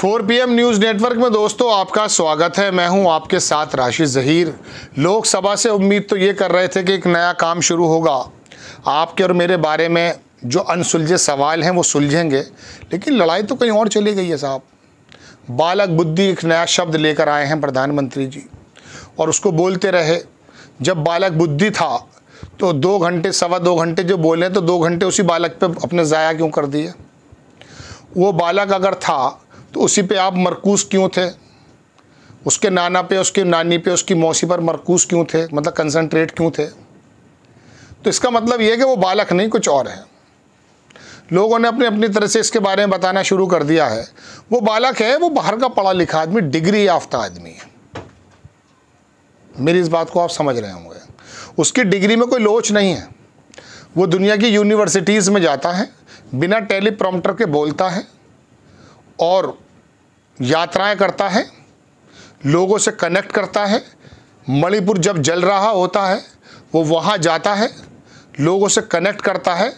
4 PM news network में दोस्तों आपका स्वागत है मैं हूं आपके साथ राशि जहीर लोकसभा से उम्मीद तो ये कर रहे थे कि एक नया काम शुरू होगा आपके और मेरे बारे में जो अनसुलझे सवाल हैं वो सुलझेंगे लेकिन लड़ाई तो कहीं और चली गई है साहब बालक बुद्धि एक नया शब्द लेकर आए हैं प्रधानमंत्री जी और उसको बोलते रहे जब बालक बुद्धि था तो दो घंटे सवा दो घंटे जो बोले तो दो घंटे उसी बालक पे अपने ज़ाया क्यों कर दिए वो बालक अगर था तो उसी पे आप मरकूज़ क्यों थे उसके नाना पे उसके नानी पे उसकी मौसी पर मरकूज़ क्यों थे मतलब कंसनट्रेट क्यों थे तो इसका मतलब ये है कि वो बालक नहीं कुछ और है लोगों ने अपने अपनी तरह से इसके बारे में बताना शुरू कर दिया है वो बालक है वो बाहर का पढ़ा लिखा आदमी डिग्री याफ्ता आदमी है मेरी इस बात को आप समझ रहे होंगे उसकी डिग्री में कोई लोच नहीं है वो दुनिया की यूनिवर्सिटीज़ में जाता है बिना टेलीप्रॉम्प्टर के बोलता है और यात्राएं करता है लोगों से कनेक्ट करता है मणिपुर जब जल रहा होता है वो वहाँ जाता है लोगों से कनेक्ट करता है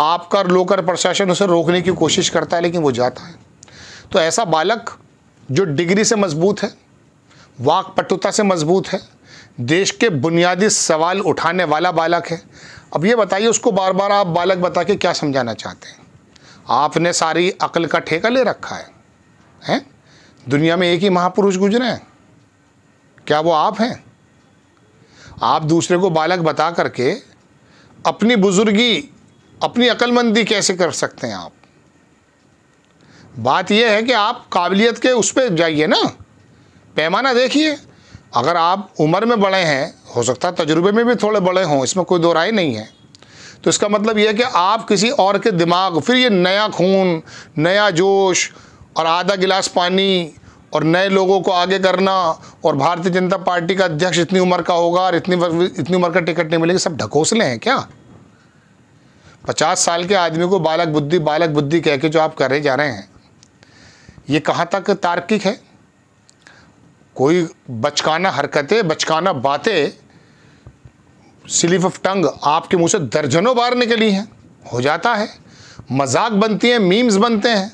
आपका लोकल प्रशासन उसे रोकने की कोशिश करता है लेकिन वो जाता है तो ऐसा बालक जो डिग्री से मजबूत है वाकपटुता से मजबूत है देश के बुनियादी सवाल उठाने वाला बालक है अब ये बताइए उसको बार बार आप बालक बता के क्या समझाना चाहते हैं आपने सारी अकल का ठेका ले रखा है हैं दुनिया में एक ही महापुरुष गुजरे हैं क्या वो आप हैं आप दूसरे को बालक बता करके अपनी बुजुर्गी अपनी अक्लमंदी कैसे कर सकते हैं आप बात यह है कि आप काबिलियत के उस पर जाइए ना पैमाना देखिए अगर आप उम्र में बड़े हैं हो सकता है तजुर्बे में भी थोड़े बड़े हों इसमें कोई दो राय नहीं है तो इसका मतलब यह है कि आप किसी और के दिमाग फिर ये नया खून नया जोश और आधा गिलास पानी और नए लोगों को आगे करना और भारतीय जनता पार्टी का अध्यक्ष इतनी उम्र का होगा और इतनी इतनी उम्र का टिकट नहीं मिलेगी सब ढकोसले हैं क्या पचास साल के आदमी को बालक बुद्धि बालक बुद्धि कह के जो आप करे जा रहे हैं ये कहाँ तक तार्किक है कोई बचकाना हरकतें बचकाना बातें स्लीफ ऑफ टंग आपके मुंह से दर्जनों बार निकली है हो जाता है मजाक बनती है मीम्स बनते हैं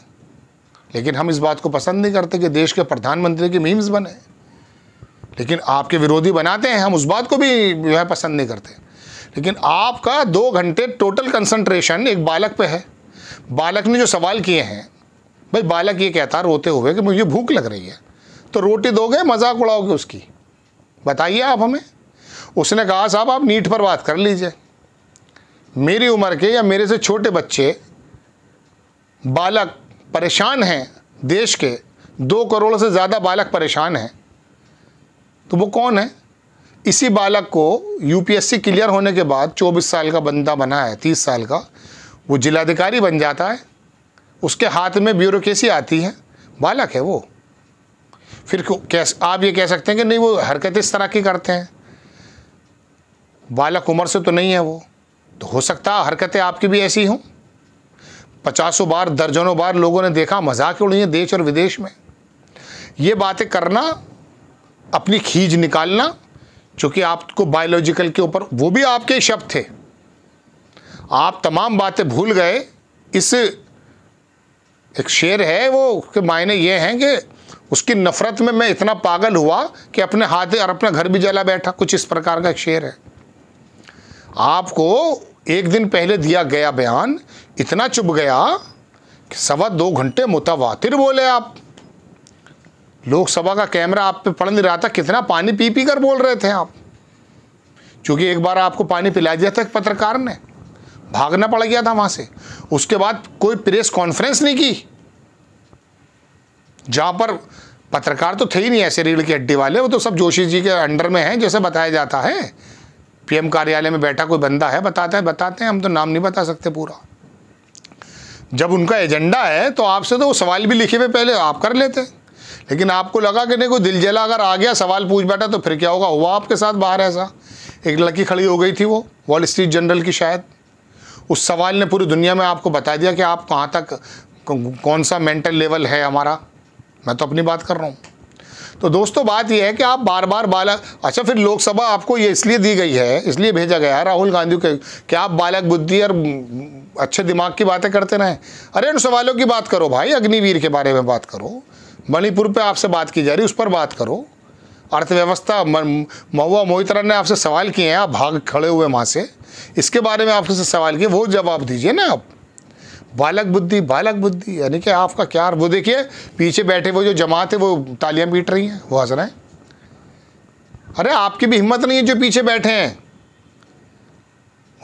लेकिन हम इस बात को पसंद नहीं करते कि देश के प्रधानमंत्री के मीम्स बने लेकिन आपके विरोधी बनाते हैं हम उस बात को भी जो है पसंद नहीं करते लेकिन आपका दो घंटे टोटल कंसंट्रेशन एक बालक पे है बालक ने जो सवाल किए हैं भाई बालक ये कहता रोते हुए कि मुझे भूख लग रही है तो रोटी दोगे मजाक उड़ाओगे उसकी बताइए आप हमें उसने कहा साहब आप नीट पर बात कर लीजिए मेरी उम्र के या मेरे से छोटे बच्चे बालक परेशान हैं देश के दो करोड़ से ज़्यादा बालक परेशान हैं तो वो कौन है इसी बालक को यूपीएससी क्लियर होने के बाद 24 साल का बंदा बना है 30 साल का वो जिलाधिकारी बन जाता है उसके हाथ में ब्यूरोसी आती है बालक है वो फिर कैसे आप ये कह सकते हैं कि नहीं वो हरकत इस तरह की करते हैं बालक उम्र से तो नहीं है वो तो हो सकता हरकतें आपकी भी ऐसी हों पचासों बार दर्जनों बार लोगों ने देखा मजाक उड़ी है देश और विदेश में ये बातें करना अपनी खींच निकालना चूँकि आपको बायोलॉजिकल के ऊपर वो भी आपके शब्द थे आप तमाम बातें भूल गए इस एक शेर है वो उसके मायने ये हैं कि उसकी नफ़रत में मैं इतना पागल हुआ कि अपने हाथे और अपना घर भी जला बैठा कुछ इस प्रकार का एक शेर है आपको एक दिन पहले दिया गया बयान इतना चुभ गया कि सवा दो घंटे मुतवातिर बोले आप लोकसभा का कैमरा आप पे पड़ नहीं रहा था कितना पानी पी पी कर बोल रहे थे आप क्योंकि एक बार आपको पानी पिला दिया था पत्रकार ने भागना पड़ गया था वहां से उसके बाद कोई प्रेस कॉन्फ्रेंस नहीं की जहां पर पत्रकार तो थे ही नहीं ऐसे रीढ़ की हड्डी वाले वो तो सब जोशी जी के अंडर में हैं जैसे बताया जाता है पीएम कार्यालय में बैठा कोई बंदा है बताता है बताते हैं हम तो नाम नहीं बता सकते पूरा जब उनका एजेंडा है तो आपसे तो वो सवाल भी लिखे हुए पहले आप कर लेते लेकिन आपको लगा कि नहीं कोई दिल जला अगर आ गया सवाल पूछ बैठा तो फिर क्या होगा हुआ आपके साथ बाहर ऐसा एक लड़की खड़ी हो गई थी वो वॉल स्ट्रीट जनरल की शायद उस सवाल ने पूरी दुनिया में आपको बता दिया कि आप कहाँ तक कौन सा मेंटल लेवल है हमारा मैं तो अपनी बात कर रहा हूँ तो दोस्तों बात यह है कि आप बार बार बालक अच्छा फिर लोकसभा आपको ये इसलिए दी गई है इसलिए भेजा गया राहुल गांधी के कि आप बालक बुद्धि और अच्छे दिमाग की बातें करते रहें अरे उन सवालों की बात करो भाई अग्निवीर के बारे में बात करो मणिपुर पर आपसे बात की जा रही उस पर बात करो अर्थव्यवस्था महुआ मोहित्रा ने आपसे सवाल किए हैं आप भाग खड़े हुए वहाँ से इसके बारे में आपसे सवाल किए वो जवाब दीजिए ना आप बालक बुद्धि बालक बुद्धि यानी कि आपका क्या वो देखिए पीछे बैठे वो जो जमात है वो तालियां पीट रही हैं वो हंस रहे हैं अरे आपकी भी हिम्मत नहीं है जो पीछे बैठे हैं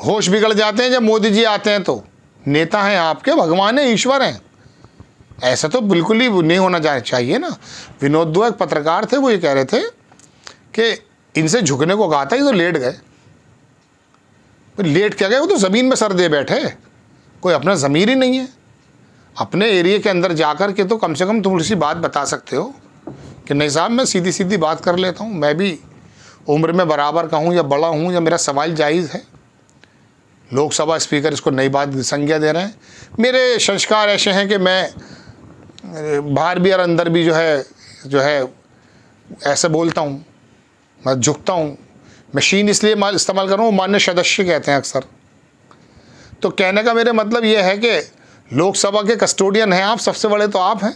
होश बिगड़ जाते हैं जब मोदी जी आते हैं तो नेता हैं आपके भगवान हैं ईश्वर हैं ऐसा तो बिल्कुल ही नहीं होना चाहिए ना विनोद दो एक पत्रकार थे वो ये कह रहे थे कि इनसे झुकने को कहा था ये तो लेट गए लेट क्या गए वो तो ज़मीन में सर दे बैठे कोई अपना ज़मीर ही नहीं है अपने एरिए के अंदर जा कर के तो कम से कम थोड़ी सी बात बता सकते हो कि नहीं साहब मैं सीधी सीधी बात कर लेता हूँ मैं भी उम्र में बराबर का हूँ या बड़ा हूँ या मेरा सवाल जायज़ है लोकसभा स्पीकर इसको नई बात संज्ञा दे रहे हैं मेरे संस्कार ऐसे हैं कि मैं बाहर भी और अंदर भी जो है जो है ऐसे बोलता हूँ मैं झुकता हूँ मशीन इसलिए इस्तेमाल कर रहा हूँ मान्य सदस्य कहते हैं अक्सर तो कहने का मेरे मतलब ये है कि लोकसभा के कस्टोडियन हैं आप सबसे बड़े तो आप हैं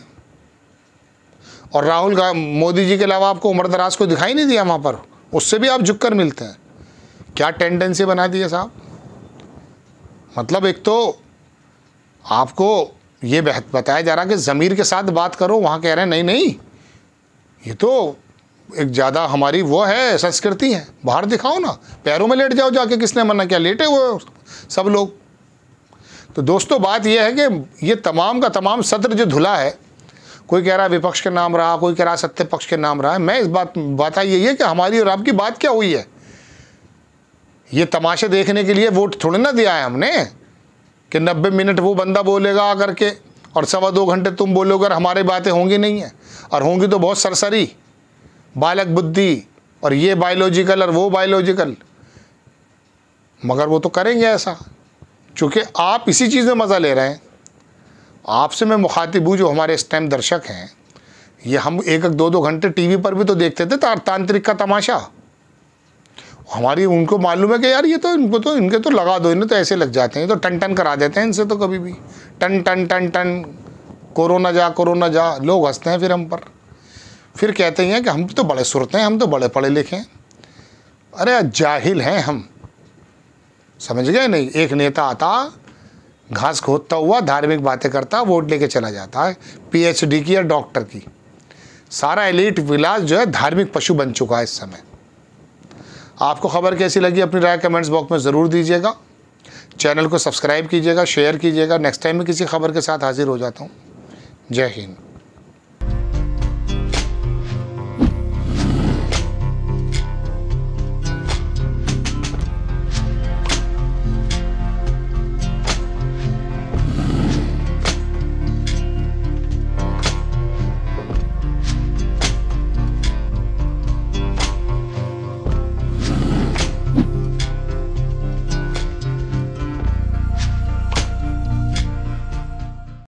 और राहुल मोदी जी के अलावा आपको उम्र दराज को दिखाई नहीं दिया वहाँ पर उससे भी आप झुक कर मिलते हैं क्या टेंडेंसी बना दी है साहब मतलब एक तो आपको ये बताया जा रहा है कि ज़मीर के साथ बात करो वहाँ कह रहे हैं नहीं नहीं ये तो एक ज़्यादा हमारी वो है संस्कृति है बाहर दिखाओ ना पैरों में लेट जाओ जाके किसने मना किया लेटे हुए सब लोग तो दोस्तों बात यह है कि ये तमाम का तमाम सत्र जो धुला है कोई कह रहा है विपक्ष के नाम रहा कोई कह रहा है सत्य पक्ष के नाम रहा है मैं इस बात बात यही है कि हमारी और आपकी बात क्या हुई है ये तमाशे देखने के लिए वोट थोड़े ना दिया है हमने कि नब्बे मिनट वो बंदा बोलेगा आकर के और सवा दो घंटे तुम बोलोगे और हमारी बातें होंगी नहीं हैं और होंगी तो बहुत सरसरी बालक बुद्धि और ये बायोलॉजिकल और वो बायोलॉजिकल मगर वो तो करेंगे ऐसा चूँकि आप इसी चीज़ में मज़ा ले रहे हैं आपसे मैं मुखातिब हूँ जो हमारे इस टाइम दर्शक हैं ये हम एक एक दो दो घंटे टीवी पर भी तो देखते थे तांत्रिक का तमाशा हमारी उनको मालूम है कि यार ये तो इनको तो इनके तो लगा दो इन्हें तो ऐसे लग जाते हैं तो टन टन करा देते हैं इनसे तो कभी भी टन टन टन टन कोरोना जा कोरोना जा लोग हंसते हैं फिर हम पर फिर कहते हैं कि हम तो बड़े सुरते हैं हम तो बड़े पढ़े लिखे हैं अरे जाहिल हैं हम समझ गए नहीं एक नेता आता घास खोदता हुआ धार्मिक बातें करता वोट लेके चला जाता है पीएचडी की या डॉक्टर की सारा एलिट विलास जो है धार्मिक पशु बन चुका है इस समय आपको खबर कैसी लगी अपनी राय कमेंट्स बॉक्स में ज़रूर दीजिएगा चैनल को सब्सक्राइब कीजिएगा शेयर कीजिएगा नेक्स्ट टाइम में किसी खबर के साथ हाजिर हो जाता हूँ जय हिंद